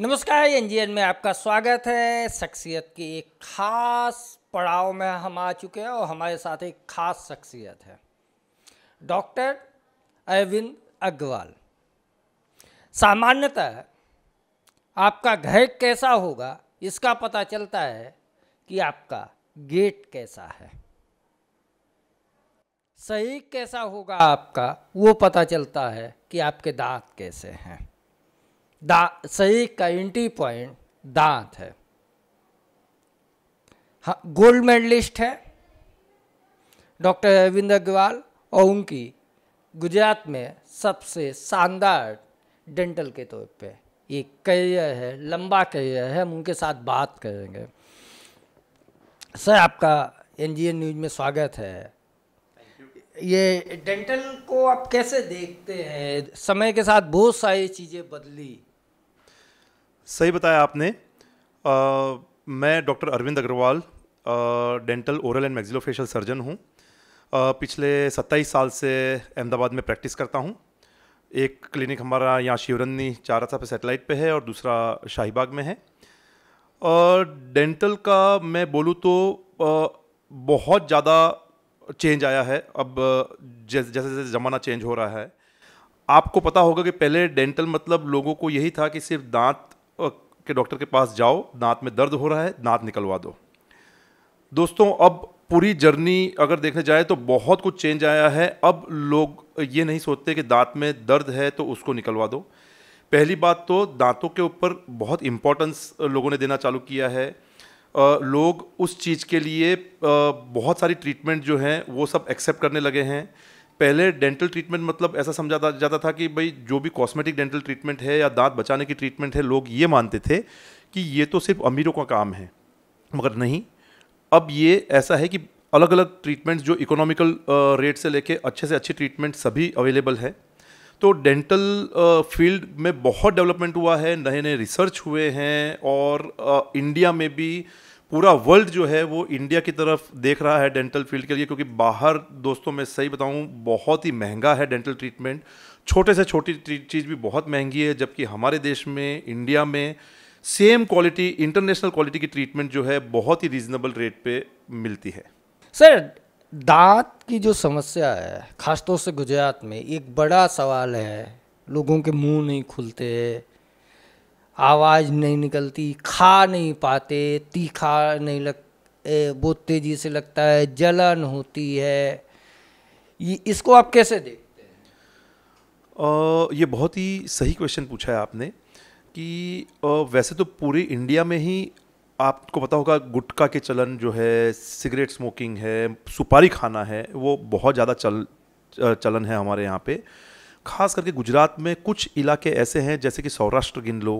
नमस्कार इंजीनियर में आपका स्वागत है शख्सियत की एक खास पड़ाव में हम आ चुके हैं और हमारे साथ एक खास शख्सियत है डॉक्टर अरविंद अग्रवाल सामान्यतः आपका घर कैसा होगा इसका पता चलता है कि आपका गेट कैसा है सही कैसा होगा आपका वो पता चलता है कि आपके दांत कैसे हैं दा सही का एंट्री पॉइंट दांत है हाँ, गोल्ड मेडलिस्ट है डॉक्टर अरविंद अग्रवाल और उनकी गुजरात में सबसे शानदार डेंटल के तौर पे ये करियर है लंबा करियर है हम उनके साथ बात करेंगे सर आपका एन न्यूज में स्वागत है ये डेंटल को आप कैसे देखते हैं समय के साथ बहुत सारी चीज़ें बदली सही बताया आपने आ, मैं doctor Arvind Agarwal dental oral and maxillofacial surgeon हूँ पिछले 27 साल से अहमदाबाद में प्रैक्टिस करता हूँ एक क्लिनिक हमारा यहाँ शिवरन्नी चारासा पे सेटेलाइट पे है और दूसरा शाहीबाग में है और डेंटल का मैं बोलूँ तो बहुत ज़्यादा चेंज आया है अब जैसे जैसे ज़माना चेंज हो रहा है आपको पता होगा कि पहले डेंटल मतलब लोगों को यही था कि सिर्फ दांत कि डॉक्टर के पास जाओ दांत में दर्द हो रहा है दांत निकलवा दो दोस्तों अब पूरी जर्नी अगर देखने जाए तो बहुत कुछ चेंज आया है अब लोग ये नहीं सोचते कि दांत में दर्द है तो उसको निकलवा दो पहली बात तो दांतों के ऊपर बहुत इम्पोर्टेंस लोगों ने देना चालू किया है आ, लोग उस चीज़ के लिए आ, बहुत सारी ट्रीटमेंट जो हैं वो सब एक्सेप्ट करने लगे हैं पहले डेंटल ट्रीटमेंट मतलब ऐसा समझा जाता था कि भाई जो भी कॉस्मेटिक डेंटल ट्रीटमेंट है या दांत बचाने की ट्रीटमेंट है लोग ये मानते थे कि ये तो सिर्फ अमीरों का काम है मगर नहीं अब ये ऐसा है कि अलग अलग ट्रीटमेंट्स जो इकोनॉमिकल रेट से लेके अच्छे से अच्छे ट्रीटमेंट सभी अवेलेबल है तो डेंटल फील्ड में बहुत डेवलपमेंट हुआ है नए नए रिसर्च हुए हैं और इंडिया में भी पूरा वर्ल्ड जो है वो इंडिया की तरफ देख रहा है डेंटल फील्ड के लिए क्योंकि बाहर दोस्तों मैं सही बताऊँ बहुत ही महंगा है डेंटल ट्रीटमेंट छोटे से छोटी चीज़ भी बहुत महंगी है जबकि हमारे देश में इंडिया में सेम क्वालिटी इंटरनेशनल क्वालिटी की ट्रीटमेंट जो है बहुत ही रीजनेबल रेट पे मिलती है सर दांत की जो समस्या है खासतौर से गुजरात में एक बड़ा सवाल है लोगों के मुंह नहीं खुलते आवाज़ नहीं निकलती खा नहीं पाते तीखा नहीं लग बहुत तेज़ी से लगता है जलन होती है ये इसको आप कैसे देखते हैं आ, ये बहुत ही सही क्वेश्चन पूछा है आपने कि आ, वैसे तो पूरे इंडिया में ही आपको पता होगा गुटखा के चलन जो है सिगरेट स्मोकिंग है सुपारी खाना है वो बहुत ज़्यादा चल चलन है हमारे यहाँ पे खास करके गुजरात में कुछ इलाके ऐसे हैं जैसे कि सौराष्ट्र गिन लो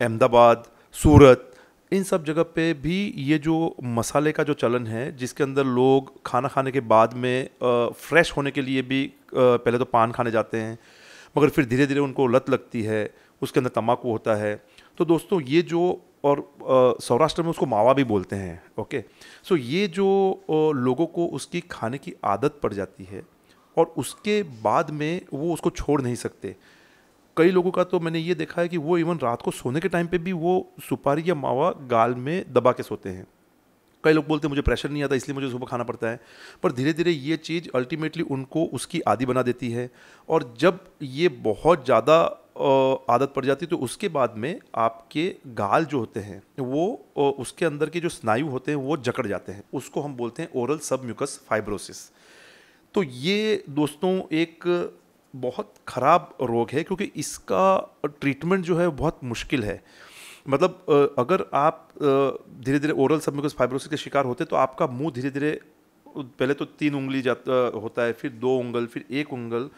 अहमदाबाद सूरत इन सब जगह पे भी ये जो मसाले का जो चलन है जिसके अंदर लोग खाना खाने के बाद में फ्रेश होने के लिए भी पहले तो पान खाने जाते हैं मगर फिर धीरे धीरे उनको लत लगती है उसके अंदर तम्बाकू होता है तो दोस्तों ये जो और सौराष्ट्र में उसको मावा भी बोलते हैं ओके सो ये जो लोगों को उसकी खाने की आदत पड़ जाती है और उसके बाद में वो उसको छोड़ नहीं सकते कई लोगों का तो मैंने ये देखा है कि वो इवन रात को सोने के टाइम पे भी वो सुपारी या मावा गाल में दबा के सोते हैं कई लोग बोलते हैं मुझे प्रेशर नहीं आता इसलिए मुझे सुबह खाना पड़ता है पर धीरे धीरे ये चीज़ अल्टीमेटली उनको उसकी आदि बना देती है और जब ये बहुत ज़्यादा आदत पड़ जाती है तो उसके बाद में आपके गाल जो होते हैं वो उसके अंदर के जो स्नायु होते हैं वो जकड़ जाते हैं उसको हम बोलते हैं ओरल सब म्यूकस फाइब्रोसिस तो ये दोस्तों एक बहुत ख़राब रोग है क्योंकि इसका ट्रीटमेंट जो है बहुत मुश्किल है मतलब अगर आप धीरे धीरे ओरल सबमिकस फाइब्रोसिस के शिकार होते तो आपका मुंह धीरे धीरे पहले तो तीन उंगली जाता होता है फिर दो उंगल फिर एक उंगल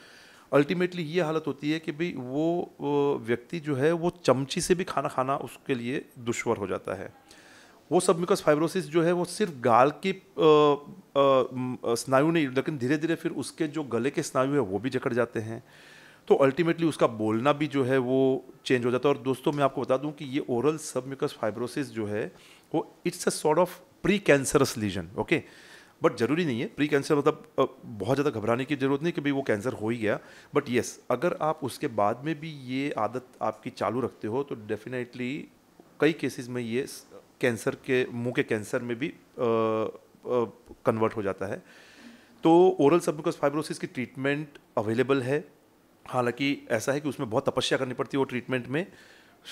अल्टीमेटली ये हालत होती है कि भाई वो व्यक्ति जो है वो चमची से भी खाना खाना उसके लिए दुश्वर हो जाता है वो सब बिकॉज फाइब्रोसिस जो है वो सिर्फ गाल की स्नायु नहीं लेकिन धीरे धीरे फिर उसके जो गले के स्नायु है वो भी जकड़ जाते हैं तो अल्टीमेटली उसका बोलना भी जो है वो चेंज हो जाता है और दोस्तों मैं आपको बता दूं कि ये ओरल सबम्यूकस फाइब्रोसिस जो है वो it's a sort of pre cancerous lesion okay but ज़रूरी नहीं है प्री कैंसर मतलब बहुत ज़्यादा घबराने की ज़रूरत नहीं कि भाई वो कैंसर हो ही गया बट येस अगर आप उसके बाद में भी ये आदत आपकी चालू रखते हो तो डेफिनेटली कई केसेस में ये कैंसर के मुंह के कैंसर में भी कन्वर्ट हो जाता है तो ओरल सबमुकस फाइब्रोसिस की ट्रीटमेंट अवेलेबल है हालांकि ऐसा है कि उसमें बहुत तपस्या करनी पड़ती है वो ट्रीटमेंट में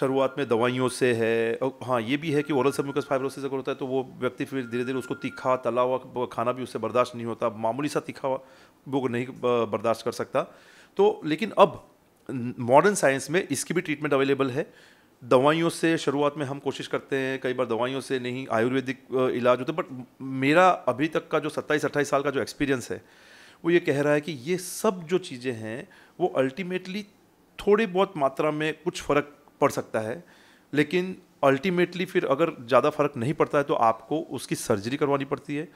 शुरुआत में दवाइयों से है और हाँ ये भी है कि ओरल सबम्यूकस फाइब्रोसिस अगर होता है तो वो व्यक्ति फिर धीरे धीरे उसको तीखा तला हुआ खाना भी उससे बर्दाश्त नहीं होता मामूली सा तीखा वो नहीं बर्दाश्त कर सकता तो लेकिन अब मॉडर्न साइंस में इसकी भी ट्रीटमेंट अवेलेबल है दवाइयों से शुरुआत में हम कोशिश करते हैं कई बार दवाइयों से नहीं आयुर्वेदिक इलाज होते बट मेरा अभी तक का जो सत्ताईस अट्ठाईस साल का जो एक्सपीरियंस है वो ये कह रहा है कि ये सब जो चीज़ें हैं वो अल्टीमेटली थोड़ी बहुत मात्रा में कुछ फ़र्क पड़ सकता है लेकिन अल्टीमेटली फिर अगर ज़्यादा फ़र्क नहीं पड़ता है तो आपको उसकी सर्जरी करवानी पड़ती है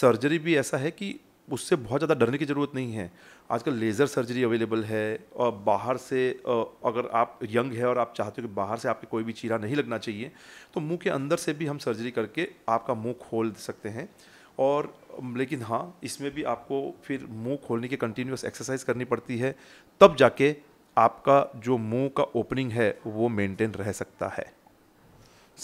सर्जरी भी ऐसा है कि उससे बहुत ज़्यादा डरने की ज़रूरत नहीं है आजकल लेज़र सर्जरी अवेलेबल है और बाहर से अगर आप यंग है और आप चाहते हो कि बाहर से आपके कोई भी चीरा नहीं लगना चाहिए तो मुंह के अंदर से भी हम सर्जरी करके आपका मुंह खोल सकते हैं और लेकिन हाँ इसमें भी आपको फिर मुंह खोलने की कंटिन्यूस एक्सरसाइज करनी पड़ती है तब जाके आपका जो मुंह का ओपनिंग है वो मेंटेन रह सकता है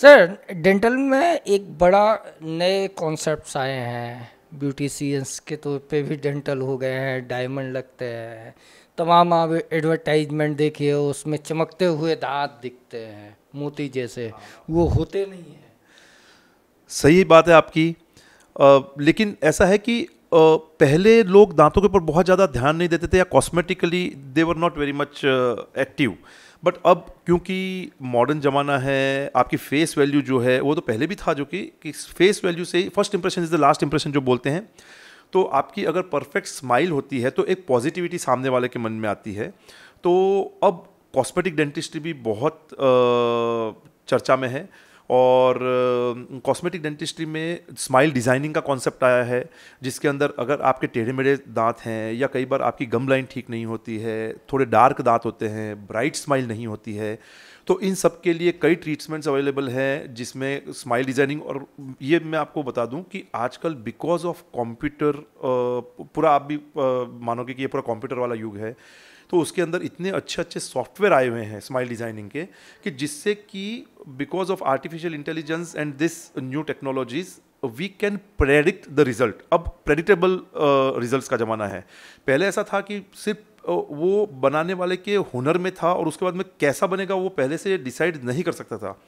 सर डेंटल में एक बड़ा नए कॉन्सेप्ट आए हैं ब्यूटिशियंस के तौर पे भी डेंटल हो गए हैं डायमंड लगते हैं तमाम आप एडवर्टाइजमेंट देखिए उसमें चमकते हुए दांत दिखते हैं मोती जैसे वो होते नहीं हैं सही बात है आपकी आ, लेकिन ऐसा है कि आ, पहले लोग दांतों के ऊपर बहुत ज़्यादा ध्यान नहीं देते थे या cosmetically they were not very much active but अब क्योंकि मॉडर्न ज़माना है आपकी फेस वैल्यू जो है वो तो पहले भी था जो कि, फेस वैल्यू से first impression is the last impression जो बोलते हैं तो आपकी अगर परफेक्ट स्माइल होती है तो एक पॉजिटिविटी सामने वाले के मन में आती है तो अब कॉस्मेटिक डेंटिस्ट्री भी बहुत चर्चा में है और कॉस्मेटिक डेंटिस्ट्री में स्माइल डिज़ाइनिंग का कॉन्सेप्ट आया है जिसके अंदर अगर आपके टेढ़े मेढ़े दांत हैं या कई बार आपकी गम लाइन ठीक नहीं होती है थोड़े डार्क दांत होते हैं ब्राइट स्माइल नहीं होती है तो इन सब के लिए कई ट्रीटमेंट्स अवेलेबल हैं जिसमें स्माइल डिज़ाइनिंग और ये मैं आपको बता दूं कि आजकल बिकॉज ऑफ कंप्यूटर पूरा आप भी मानोगे कि ये पूरा कंप्यूटर वाला युग है तो उसके अंदर इतने अच्छे अच्छे सॉफ्टवेयर आए हुए हैं स्माइल डिज़ाइनिंग के कि जिससे कि because of artificial intelligence and this new technologies we can predict the result अब प्रेडिक्टेबल रिज़ल्ट uh, का ज़माना है पहले ऐसा था कि सिर्फ वो बनाने वाले के हुनर में था और उसके बाद में कैसा बनेगा वो पहले से डिसाइड नहीं कर सकता था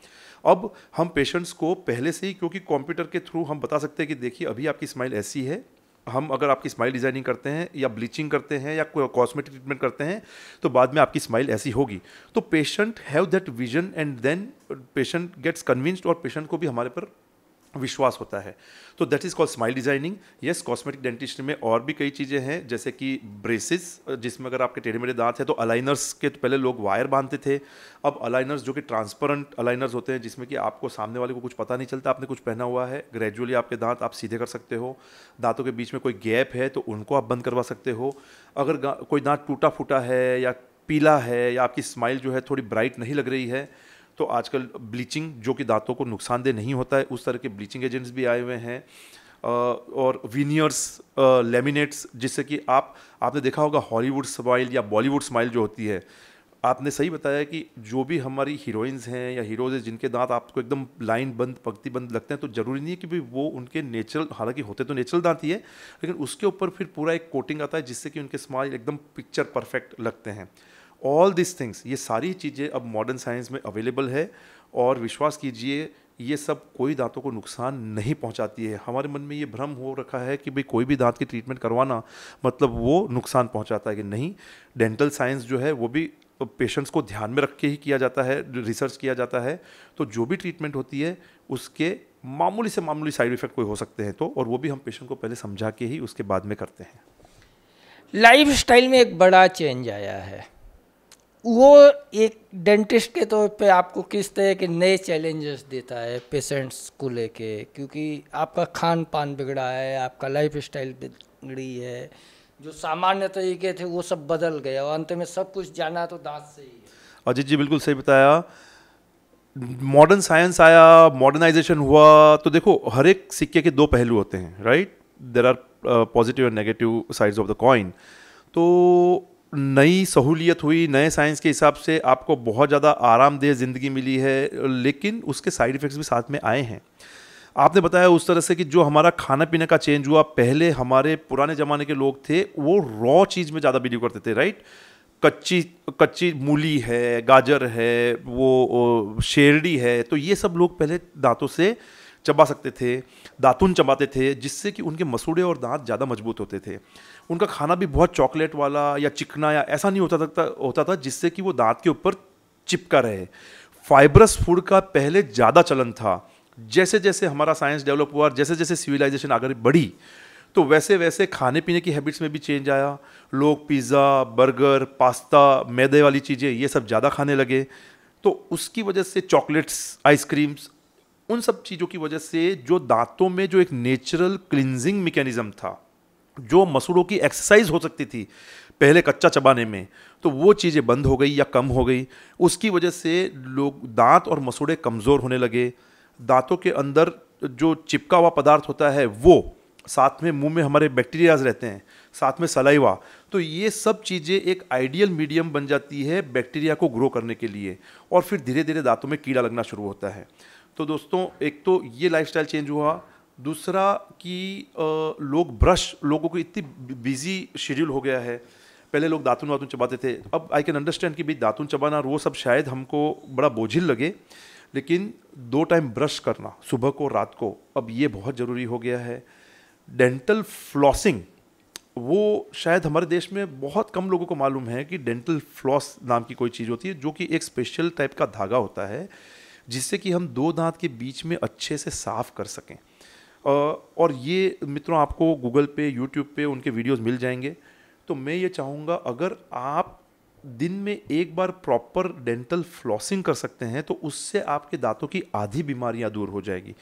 अब हम पेशेंट्स को पहले से ही क्योंकि कंप्यूटर के थ्रू हम बता सकते हैं कि देखिए अभी आपकी स्माइल ऐसी है हम अगर आपकी स्माइल डिज़ाइनिंग करते हैं या ब्लीचिंग करते हैं या कोई कॉस्मेटिक ट्रीटमेंट करते हैं तो बाद में आपकी स्माइल ऐसी होगी तो patient have that vision and then patient gets convinced और पेशेंट को भी हमारे पर विश्वास होता है तो that is called smile designing yes cosmetic dentist में और भी कई चीज़ें हैं जैसे कि ब्रेसिस जिसमें अगर आपके टेढ़े मेढ़े दांत हैं तो अलाइनर्स के तो पहले लोग वायर बांधते थे अब अलाइनर्स जो कि ट्रांसपेरेंट अलाइनर्स होते हैं जिसमें कि आपको सामने वाले को कुछ पता नहीं चलता आपने कुछ पहना हुआ है ग्रेजुअली आपके दांत आप सीधे कर सकते हो दांतों के बीच में कोई गैप है तो उनको आप बंद करवा सकते हो अगर कोई दांत टूटा फूटा है या पीला है या आपकी स्माइल जो है थोड़ी ब्राइट नहीं लग रही है तो आजकल ब्लीचिंग जो कि दांतों को नुकसानदेह नहीं होता है उस तरह के ब्लीचिंग एजेंट्स भी आए हुए हैं और विनियर्स लेमिनेट्स जिससे कि आप आपने देखा होगा हॉलीवुड स्माइल या बॉलीवुड स्माइल जो होती है आपने सही बताया कि जो भी हमारी हीरोइंस हैं या हीरोज हैं जिनके दांत आपको एकदम लाइन बंद पंक्ति बंद लगते हैं तो ज़रूरी नहीं है कि वो उनके नेचुरल हालांकि होते तो नेचुरल दांत ही है लेकिन उसके ऊपर फिर पूरा एक कोटिंग आता है जिससे कि उनके स्माइल एकदम पिक्चर परफेक्ट लगते हैं ऑल दिस थिंग्स ये सारी चीज़ें अब मॉडर्न साइंस में अवेलेबल है और विश्वास कीजिए ये सब कोई दांतों को नुकसान नहीं पहुंचाती है हमारे मन में ये भ्रम हो रखा है कि भाई कोई भी दांत की ट्रीटमेंट करवाना मतलब वो नुकसान पहुंचाता है कि नहीं डेंटल साइंस जो है वो भी पेशेंट्स को ध्यान में रख के ही किया जाता है रिसर्च किया जाता है तो जो भी ट्रीटमेंट होती है उसके मामूली से मामूली साइड इफ़ेक्ट कोई हो सकते हैं तो और वो भी हम पेशेंट को पहले समझा के ही उसके बाद में करते हैं लाइफ स्टाइल में एक बड़ा चेंज आया है वो एक डेंटिस्ट के तौर पे आपको किस तरह के नए चैलेंजेस देता है पेशेंट्स को लेके क्योंकि आपका खान पान बिगड़ा है आपका लाइफ स्टाइल बिगड़ी है जो सामान्य तरीके थे वो सब बदल गए और अंत में सब कुछ जाना तो दांत से ही है अजीत जी बिल्कुल सही बताया मॉडर्न साइंस आया मॉडर्नाइजेशन हुआ तो देखो हर एक सिक्के के दो पहलू होते हैं right there are positive and negative sides of the coin तो नई सहूलियत हुई नए साइंस के हिसाब से आपको बहुत ज़्यादा आरामदेह ज़िंदगी मिली है लेकिन उसके साइड इफ़ेक्ट्स भी साथ में आए हैं आपने बताया उस तरह से कि जो हमारा खाना पीने का चेंज हुआ पहले हमारे पुराने ज़माने के लोग थे वो रॉ चीज़ में ज़्यादा बिलीव करते थे राइट कच्ची कच्ची मूली है गाजर है वो शेरडी है तो ये सब लोग पहले दांतों से चबा सकते थे दातुन चबाते थे जिससे कि उनके मसूड़े और दांत ज़्यादा मजबूत होते थे उनका खाना भी बहुत चॉकलेट वाला या चिकना या ऐसा नहीं होता था होता था जिससे कि वो दांत के ऊपर चिपका रहे फाइबरस फूड का पहले ज़्यादा चलन था जैसे जैसे हमारा साइंस डेवलप हुआ जैसे जैसे सिविलाइजेशन आगे बढ़ी तो वैसे वैसे खाने पीने की हैबिट्स में भी चेंज आया लोग पिज़्ज़ा बर्गर पास्ता मैदे वाली चीज़ें ये सब ज़्यादा खाने लगे तो उसकी वजह से चॉकलेट्स आइसक्रीम्स उन सब चीज़ों की वजह से जो दांतों में जो एक नेचुरल क्लिनजिंग मैकेनिज़्म था जो मसूड़ों की एक्सरसाइज हो सकती थी पहले कच्चा चबाने में तो वो चीज़ें बंद हो गई या कम हो गई उसकी वजह से लोग दांत और मसूड़े कमज़ोर होने लगे दांतों के अंदर जो चिपका हुआ पदार्थ होता है वो साथ में मुंह में हमारे बैक्टीरियाज रहते हैं साथ में सलाइवा तो ये सब चीज़ें एक आइडियल मीडियम बन जाती है बैक्टीरिया को ग्रो करने के लिए और फिर धीरे धीरे दांतों में कीड़ा लगना शुरू होता है तो दोस्तों एक तो ये लाइफ चेंज हुआ दूसरा कि लोग ब्रश लोगों को इतनी बिजी शेड्यूल हो गया है पहले लोग दातुन वातुन चबाते थे अब आई कैन अंडरस्टैंड कि भाई दातुन चबाना वो सब शायद हमको बड़ा बोझिल लगे लेकिन दो टाइम ब्रश करना सुबह को रात को अब ये बहुत ज़रूरी हो गया है डेंटल फ्लॉसिंग वो शायद हमारे देश में बहुत कम लोगों को मालूम है कि डेंटल फ्लॉस नाम की कोई चीज़ होती है जो कि एक स्पेशल टाइप का धागा होता है जिससे कि हम दो दांत के बीच में अच्छे से साफ़ कर सकें और ये मित्रों आपको गूगल पे यूट्यूब पे उनके वीडियोस मिल जाएंगे तो मैं ये चाहूँगा अगर आप दिन में एक बार प्रॉपर डेंटल फ्लॉसिंग कर सकते हैं तो उससे आपके दांतों की आधी बीमारियां दूर हो जाएगी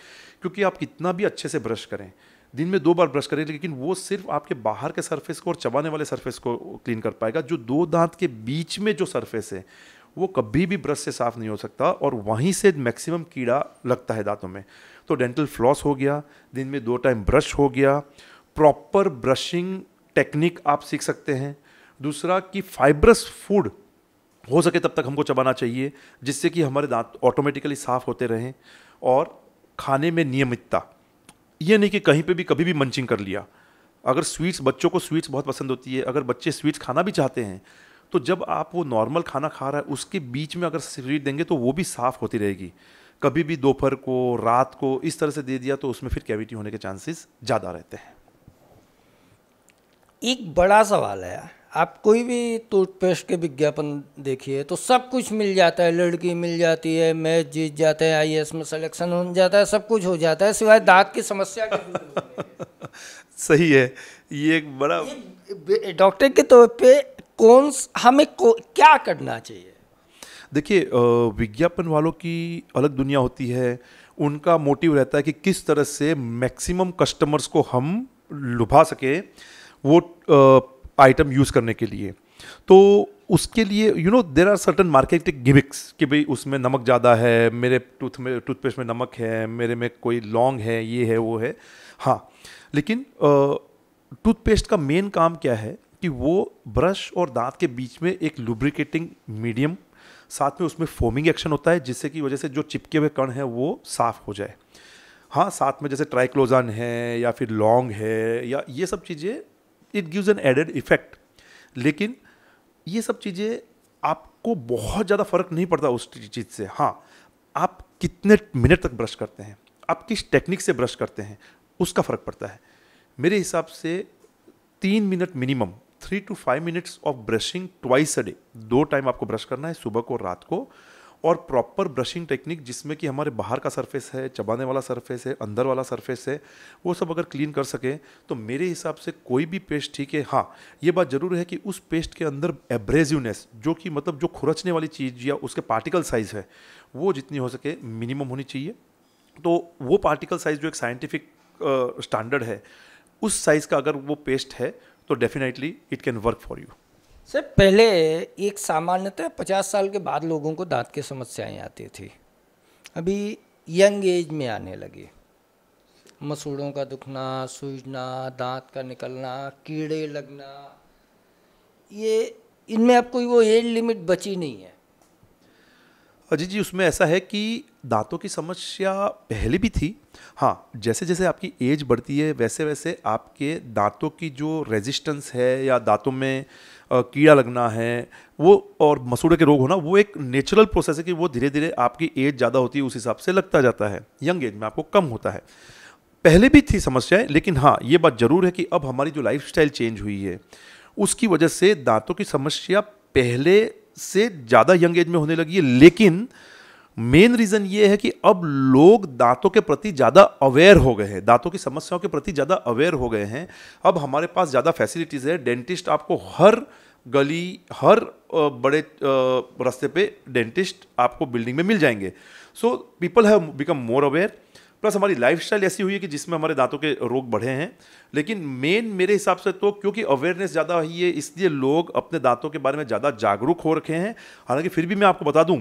क्योंकि आप कितना भी अच्छे से ब्रश करें दिन में दो बार ब्रश करें लेकिन वो सिर्फ आपके बाहर के सरफेस को और चबाने वाले सरफेस को क्लीन कर पाएगा जो दो दांत के बीच में जो सरफेस है वो कभी भी ब्रश से साफ़ नहीं हो सकता और वहीं से मैक्सिमम कीड़ा लगता है दांतों में तो डेंटल फ्लॉस हो गया दिन में दो टाइम ब्रश हो गया प्रॉपर ब्रशिंग टेक्निक आप सीख सकते हैं दूसरा कि फाइब्रस फूड हो सके तब तक हमको चबाना चाहिए जिससे कि हमारे दांत ऑटोमेटिकली साफ़ होते रहें और खाने में नियमितता ये नहीं कि कहीं पे भी कभी भी मंचिंग कर लिया अगर स्वीट्स बच्चों को स्वीट्स बहुत पसंद होती है अगर बच्चे स्वीट्स खाना भी चाहते हैं तो जब आप वो नॉर्मल खाना खा रहा है उसके बीच में अगर स्वीट देंगे तो वो भी साफ़ होती रहेगी कभी भी दोपहर को रात को इस तरह से दे दिया तो उसमें फिर कैविटी होने के चांसेस ज़्यादा रहते हैं एक बड़ा सवाल है आप कोई भी टूथपेस्ट के विज्ञापन देखिए तो सब कुछ मिल जाता है लड़की मिल जाती है मैच जीत जाता है आई में सिलेक्शन हो जाता है सब कुछ हो जाता है सिवाय दांत की समस्या के सही है ये एक बड़ा डॉक्टर के तौर पे कौन हमें को, क्या करना चाहिए देखिए विज्ञापन वालों की अलग दुनिया होती है उनका मोटिव रहता है कि किस तरह से मैक्सिमम कस्टमर्स को हम लुभा सके वो आइटम यूज़ करने के लिए तो उसके लिए you know there are certain marketing gimmicks कि भाई उसमें नमक ज़्यादा है मेरे टूथ में टूथपेस्ट में नमक है मेरे में कोई लॉन्ग है ये है वो है हाँ लेकिन टूथपेस्ट का मेन काम क्या है कि वो ब्रश और दांत के बीच में एक लुब्रिकेटिंग मीडियम साथ में उसमें फोमिंग एक्शन होता है जिससे की वजह से जो चिपके हुए कण हैं वो साफ़ हो जाए हाँ साथ में जैसे ट्राइक्लोजान है या फिर लॉन्ग है या ये सब चीज़ें it gives an added effect लेकिन ये सब चीज़ें आपको बहुत ज़्यादा फ़र्क नहीं पड़ता उस चीज़ से हाँ आप कितने मिनट तक ब्रश करते हैं आप किस टेक्निक से ब्रश करते हैं उसका फ़र्क पड़ता है मेरे हिसाब से तीन minute minimum three to five minutes of brushing twice a day दो टाइम आपको ब्रश करना है सुबह को रात को और प्रॉपर ब्रशिंग टेक्निक जिसमें कि हमारे बाहर का सरफेस है चबाने वाला सरफेस है अंदर वाला सरफेस है वो सब अगर क्लीन कर सके तो मेरे हिसाब से कोई भी पेस्ट ठीक है हाँ ये बात ज़रूर है कि उस पेस्ट के अंदर एब्रेजिवनेस जो कि मतलब जो खुरचने वाली चीज़ या उसके पार्टिकल साइज़ है वो जितनी हो सके मिनिमम होनी चाहिए तो वो पार्टिकल साइज़ जो एक साइंटिफिक स्टैंडर्ड है उस साइज़ का अगर वो पेस्ट है तो definitely it can work for you sir पहले एक सामान्यतः पचास साल के बाद लोगों को दांत की समस्याएं आती थी अभी यंग एज में आने लगे मसूड़ों का दुखना सूझना दांत का निकलना कीड़े लगना ये इनमें अब कोई वो एज लिमिट बची नहीं है अजीत जी उसमें ऐसा है कि दांतों की समस्या पहले भी थी हाँ जैसे जैसे आपकी एज बढ़ती है वैसे वैसे आपके दांतों की जो रेजिस्टेंस है या दांतों में कीड़ा लगना है वो और मसूड़े के रोग होना वो एक नेचुरल प्रोसेस है कि वो धीरे धीरे आपकी एज ज़्यादा होती है उस हिसाब से लगता जाता है यंग एज में आपको कम होता है पहले भी थी समस्याएं लेकिन हाँ ये बात ज़रूर है कि अब हमारी जो लाइफ चेंज हुई है उसकी वजह से दांतों की समस्या पहले से ज़्यादा यंग एज में होने लगी है लेकिन मेन रीज़न ये है कि अब लोग दांतों के प्रति ज़्यादा अवेयर हो गए हैं दांतों की समस्याओं के प्रति ज़्यादा अवेयर हो गए हैं अब हमारे पास ज़्यादा फैसिलिटीज़ है डेंटिस्ट आपको हर गली हर बड़े रास्ते पे डेंटिस्ट आपको बिल्डिंग में मिल जाएंगे so people have become more aware plus हमारी लाइफ ऐसी हुई है कि जिसमें हमारे दांतों के रोग बढ़े हैं लेकिन मेन मेरे हिसाब से तो क्योंकि अवेयरनेस ज़्यादा हुई है इसलिए लोग अपने दांतों के बारे में ज़्यादा जागरूक हो रखे हैं हालांकि फिर भी मैं आपको बता दूँ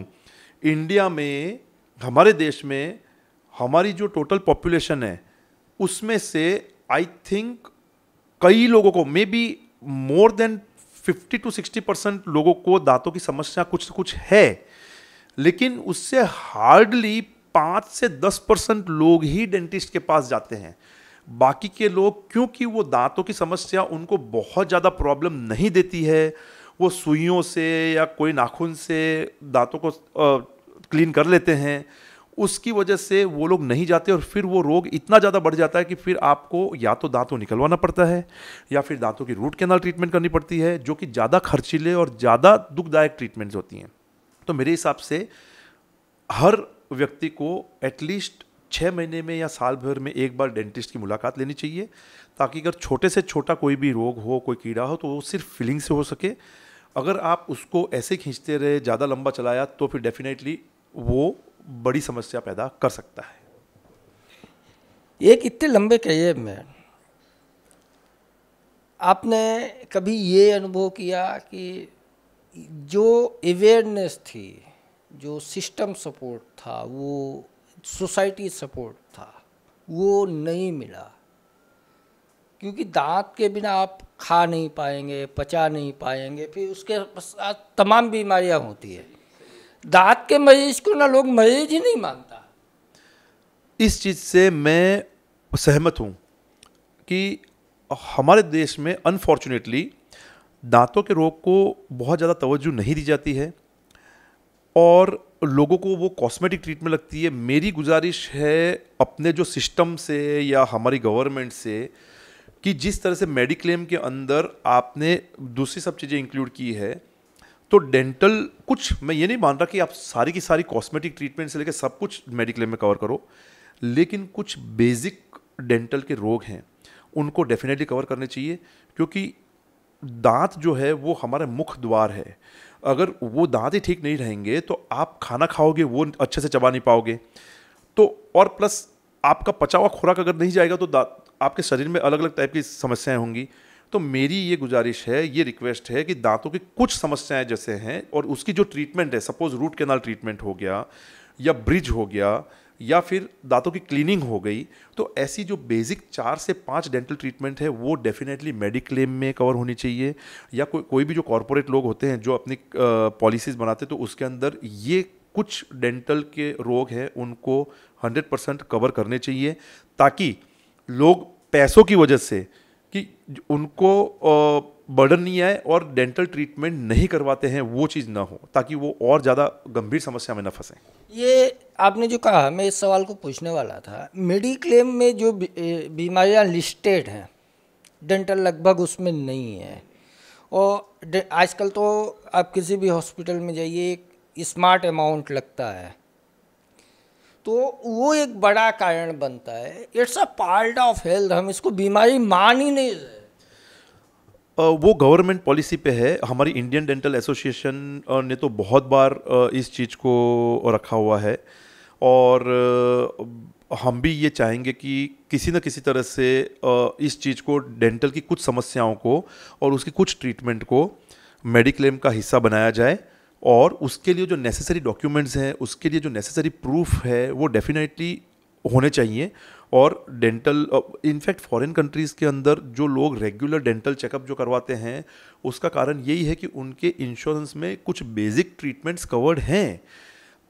इंडिया में हमारे देश में हमारी जो टोटल पॉपुलेशन है उसमें से आई थिंक कई लोगों को maybe more than 50 to 60 percent लोगों को दांतों की समस्या कुछ कुछ है लेकिन उससे हार्डली पाँच से दस परसेंट लोग ही डेंटिस्ट के पास जाते हैं बाकी के लोग क्योंकि वो दांतों की समस्या उनको बहुत ज़्यादा प्रॉब्लम नहीं देती है वो सुइयों से या कोई नाखून से दांतों को आ, क्लीन कर लेते हैं उसकी वजह से वो लोग नहीं जाते और फिर वो रोग इतना ज़्यादा बढ़ जाता है कि फिर आपको या तो दांतों निकलवाना पड़ता है या फिर दांतों की रूट कैनाल ट्रीटमेंट करनी पड़ती है जो कि ज़्यादा खर्चीले और ज़्यादा दुखदायक ट्रीटमेंट्स होती हैं तो मेरे हिसाब से हर व्यक्ति को एटलीस्ट छः महीने में या साल भर में एक बार डेंटिस्ट की मुलाकात लेनी चाहिए ताकि अगर छोटे से छोटा कोई भी रोग हो कोई कीड़ा हो तो वो सिर्फ फीलिंग से हो सके अगर आप उसको ऐसे खींचते रहे ज़्यादा लंबा चलाया तो फिर डेफिनेटली वो बड़ी समस्या पैदा कर सकता है एक इतने लंबे करियर में आपने कभी ये अनुभव किया कि जो अवेयरनेस थी जो सिस्टम सपोर्ट था वो सोसाइटी सपोर्ट था वो नहीं मिला क्योंकि दांत के बिना आप खा नहीं पाएंगे पचा नहीं पाएंगे फिर उसके साथ तमाम बीमारियां होती है दांत के मरीज को ना लोग मरीज ही नहीं मानता इस चीज़ से मैं सहमत हूँ कि हमारे देश में अनफॉर्चुनेटली दांतों के रोग को बहुत ज़्यादा तवज्जो नहीं दी जाती है और लोगों को वो कॉस्मेटिक ट्रीटमेंट लगती है मेरी गुजारिश है अपने जो सिस्टम से या हमारी गवर्नमेंट से कि जिस तरह से मेडिक्लेम के अंदर आपने दूसरी सब चीज़ें इंक्लूड की है तो डेंटल कुछ मैं ये नहीं मान रहा कि आप सारी की सारी कॉस्मेटिक ट्रीटमेंट से लेकर सब कुछ मेडिक्लेम में कवर करो लेकिन कुछ बेसिक डेंटल के रोग हैं उनको डेफिनेटली कवर करने चाहिए क्योंकि दांत जो है वो हमारा मुख्य द्वार है अगर वो दांत ही ठीक नहीं रहेंगे तो आप खाना खाओगे वो अच्छे से चबा नहीं पाओगे तो और प्लस आपका पचा हुआ खुराक अगर नहीं जाएगा तो आपके शरीर में अलग अलग टाइप की समस्याएं होंगी तो मेरी ये गुजारिश है ये रिक्वेस्ट है कि दांतों की कुछ समस्याएं जैसे हैं और उसकी जो ट्रीटमेंट है सपोज रूट कैनाल ट्रीटमेंट हो गया या ब्रिज हो गया या फिर दांतों की क्लीनिंग हो गई तो ऐसी जो बेसिक चार से पाँच डेंटल ट्रीटमेंट है वो डेफिनेटली मेडिक्लेम में कवर होनी चाहिए या कोई कोई भी जो कॉरपोरेट लोग होते हैं जो अपनी पॉलिसीज़ बनाते हैं तो उसके अंदर ये कुछ डेंटल के रोग हैं उनको 100 परसेंट कवर करने चाहिए ताकि लोग पैसों की वजह से कि उनको बर्डन नहीं आए और डेंटल ट्रीटमेंट नहीं करवाते हैं वो चीज़ ना हो ताकि वो और ज़्यादा गंभीर समस्या में न फंसें ये आपने जो कहा मैं इस सवाल को पूछने वाला था मेडिक्लेम में जो बीमारियां लिस्टेड हैं डेंटल लगभग उसमें नहीं है और आजकल तो आप किसी भी हॉस्पिटल में जाइए एक स्मार्ट अमाउंट लगता है तो वो एक बड़ा कारण बनता है it's a part of health हम इसको बीमारी मान ही नहीं वो गवर्नमेंट पॉलिसी पे है हमारी इंडियन डेंटल एसोसिएशन ने तो बहुत बार इस चीज़ को रखा हुआ है और हम भी ये चाहेंगे कि किसी न किसी तरह से इस चीज़ को डेंटल की कुछ समस्याओं को और उसकी कुछ ट्रीटमेंट को मेडिक्लेम का हिस्सा बनाया जाए और उसके लिए जो नेसेसरी डॉक्यूमेंट्स हैं उसके लिए जो नेसेसरी प्रूफ है वो डेफिनेटली होने चाहिए और डेंटल इनफैक्ट फॉरेन कंट्रीज़ के अंदर जो लोग रेगुलर डेंटल चेकअप जो करवाते हैं उसका कारण यही है कि उनके इंश्योरेंस में कुछ बेसिक ट्रीटमेंट्स कवर्ड हैं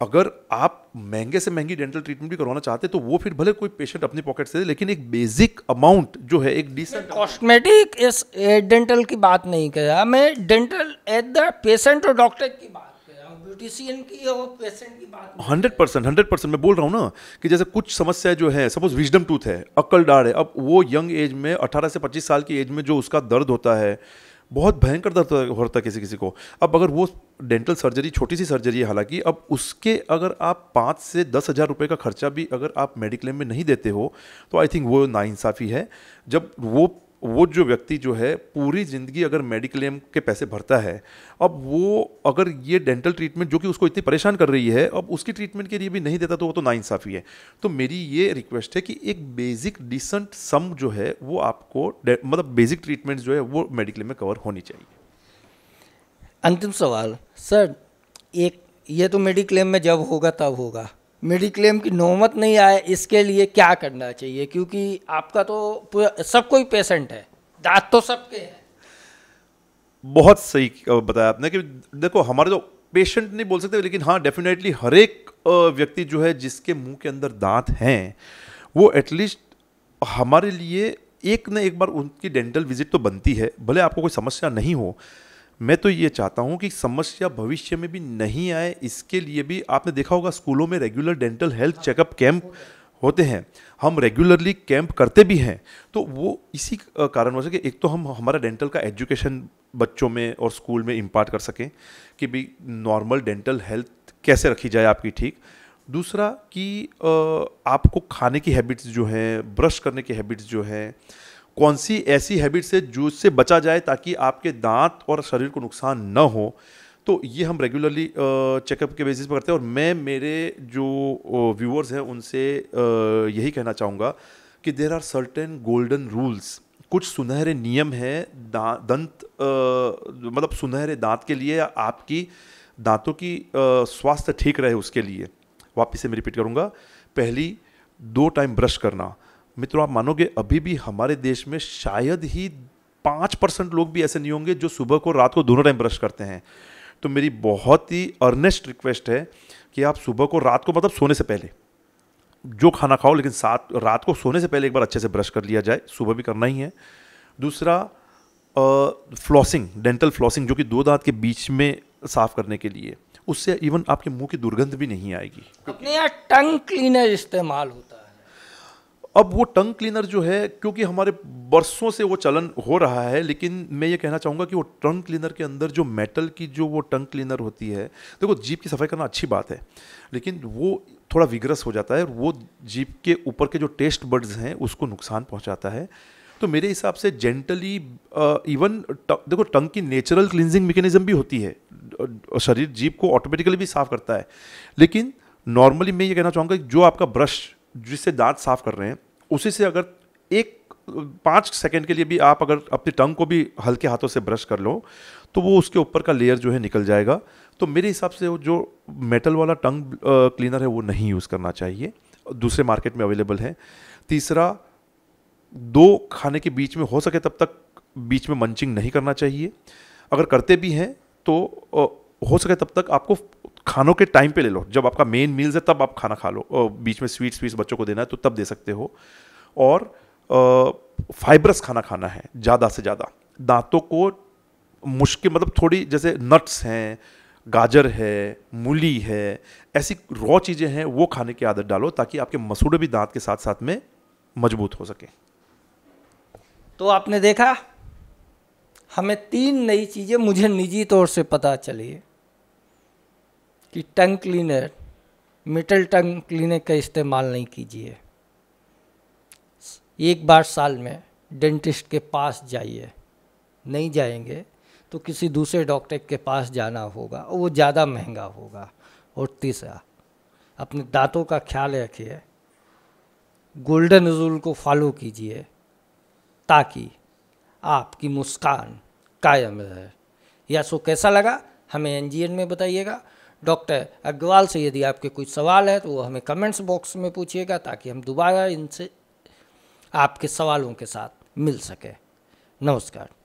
अगर आप महंगे से महंगी डेंटल ट्रीटमेंट भी करवाना चाहते तो वो फिर भले कोई पेशेंट अपनी पॉकेट से लेकिन एक बेसिक अमाउंट जो है एक डिसेंट कॉस्मेटिक इस डेंटल की बात नहीं किया मैं डेंटल एट द पेशेंट और डॉक्टर की बात की और पेशेंट की बात हंड्रेड परसेंट हंड्रेड परसेंट मैं बोल रहा हूँ ना कि जैसे कुछ समस्या जो है सपोज विजडम टूथ है अक्कल डार है अब वो यंग एज में अठारह से पच्चीस साल की एज में जो उसका दर्द होता है बहुत भयंकर दर्द होता है किसी किसी को अब अगर वो डेंटल सर्जरी छोटी सी सर्जरी है हालांकि अब उसके अगर आप पाँच से दस हज़ार रुपये का खर्चा भी अगर आप मेडिक्लेम में नहीं देते हो तो आई थिंक वो नाइंसाफ़ी है जब वो वो जो व्यक्ति जो है पूरी ज़िंदगी अगर मेडिक्लेम के पैसे भरता है अब वो अगर ये डेंटल ट्रीटमेंट जो कि उसको इतनी परेशान कर रही है अब उसकी ट्रीटमेंट के लिए भी नहीं देता तो वो तो नाइंसाफ़ी है तो मेरी ये रिक्वेस्ट है कि एक बेसिक डिसेंट सम जो है वो आपको मतलब बेसिक ट्रीटमेंट जो है वो मेडिक्लेम में कवर होनी चाहिए अंतिम सवाल सर एक ये तो मेडिक्लेम में जब होगा तब होगा मेडिक्लेम की नौमत नहीं आए इसके लिए क्या करना चाहिए क्योंकि आपका तो सबको सब कोई पेशेंट है दांत तो सबके हैं बहुत सही बताया आपने कि देखो हमारे तो पेशेंट नहीं बोल सकते लेकिन हाँ डेफिनेटली हर एक व्यक्ति जो है जिसके मुंह के अंदर दांत हैं वो एटलीस्ट हमारे लिए एक न एक बार उनकी डेंटल विजिट तो बनती है भले आपको कोई समस्या नहीं हो मैं तो ये चाहता हूँ कि समस्या भविष्य में भी नहीं आए इसके लिए भी आपने देखा होगा स्कूलों में regular dental health checkup camp होते हैं हम रेगुलरली कैंप करते भी हैं तो वो इसी कारण है कि एक तो हम हमारा डेंटल का एजुकेशन बच्चों में और स्कूल में इम्पार्ट कर सकें कि भी नॉर्मल डेंटल हेल्थ कैसे रखी जाए आपकी ठीक दूसरा कि आपको खाने की हैबिट्स जो हैं ब्रश करने की हैबिट्स जो हैं कौन सी ऐसी हैबिट से जूस से बचा जाए ताकि आपके दांत और शरीर को नुकसान न हो तो ये हम रेगुलरली चेकअप के बेसिस पर करते हैं और मैं मेरे जो व्यूअर्स हैं उनसे यही कहना चाहूँगा कि there are certain golden rules कुछ सुनहरे नियम हैं दंत मतलब सुनहरे दांत के लिए आपकी दांतों की स्वास्थ्य ठीक रहे उसके लिए वापस से मैं रिपीट करूँगा पहली दो टाइम ब्रश करना मित्रों आप मानोगे अभी भी हमारे देश में शायद ही पाँच परसेंट लोग भी ऐसे नहीं होंगे जो सुबह को रात को दोनों टाइम ब्रश करते हैं तो मेरी बहुत ही अर्नेस्ट रिक्वेस्ट है कि आप सुबह को रात को मतलब सोने से पहले जो खाना खाओ लेकिन साथ रात को सोने से पहले एक बार अच्छे से ब्रश कर लिया जाए सुबह भी करना ही है दूसरा फ्लॉसिंग डेंटल फ्लॉसिंग जो कि दो दांत के बीच में साफ करने के लिए उससे इवन आपके मुंह की दुर्गंध भी नहीं आएगी टंग क्लीनर इस्तेमाल होता है अब वो टंग क्लीनर जो है क्योंकि हमारे बरसों से वो चलन हो रहा है लेकिन मैं ये कहना चाहूँगा कि वो टंग क्लीनर के अंदर जो मेटल की जो वो टंग क्लीनर होती है देखो जीप की सफाई करना अच्छी बात है लेकिन वो थोड़ा विग्रस हो जाता है और वो जीप के ऊपर के जो टेस्ट बर्ड्स हैं उसको नुकसान पहुँचाता है तो मेरे हिसाब से जेंटली इवन देखो टंग की नेचुरल क्लिनजिंग मेकेनिज्म भी होती है शरीर जीप को ऑटोमेटिकली भी साफ करता है लेकिन नॉर्मली मैं ये कहना चाहूँगा जो आपका ब्रश जिससे दांत साफ कर रहे हैं उसी से अगर एक पाँच सेकेंड के लिए भी आप अगर अपनी टंग को भी हल्के हाथों से ब्रश कर लो तो वो उसके ऊपर का लेयर जो है निकल जाएगा तो मेरे हिसाब से वो जो मेटल वाला टंग क्लीनर है वो नहीं यूज़ करना चाहिए दूसरे मार्केट में अवेलेबल है तीसरा दो खाने के बीच में हो सके तब तक बीच में मंचिंग नहीं करना चाहिए अगर करते भी हैं तो हो सके तब तक आपको खानों के टाइम पे ले लो जब आपका मेन मील्स है तब आप खाना खा लो बीच में स्वीट्स स्वीट्स बच्चों को देना है तो तब दे सकते हो और फाइबरस खाना खाना है ज़्यादा से ज़्यादा दांतों को मुश्किल मतलब थोड़ी जैसे नट्स हैं गाजर है मूली है ऐसी रॉ चीज़ें हैं वो खाने की आदत डालो ताकि आपके मसूड़े भी दांत के साथ साथ में मजबूत हो सके तो आपने देखा हमें तीन नई चीज़ें मुझे निजी तौर से पता चली है कि tongue cleaner metal tongue cleaner का इस्तेमाल नहीं कीजिए एक बार साल में डेंटिस्ट के पास जाइए नहीं जाएंगे तो किसी दूसरे डॉक्टर के पास जाना होगा और वो ज़्यादा महंगा होगा और तीसरा अपने दांतों का ख्याल रखिए गोल्डन रूल को फॉलो कीजिए ताकि आपकी मुस्कान कायम रहे या सो कैसा लगा हमें एन में बताइएगा डॉक्टर अग्रवाल से यदि आपके कुछ सवाल है तो वो हमें कमेंट्स बॉक्स में पूछिएगा ताकि हम दोबारा इनसे आपके सवालों के साथ मिल सके नमस्कार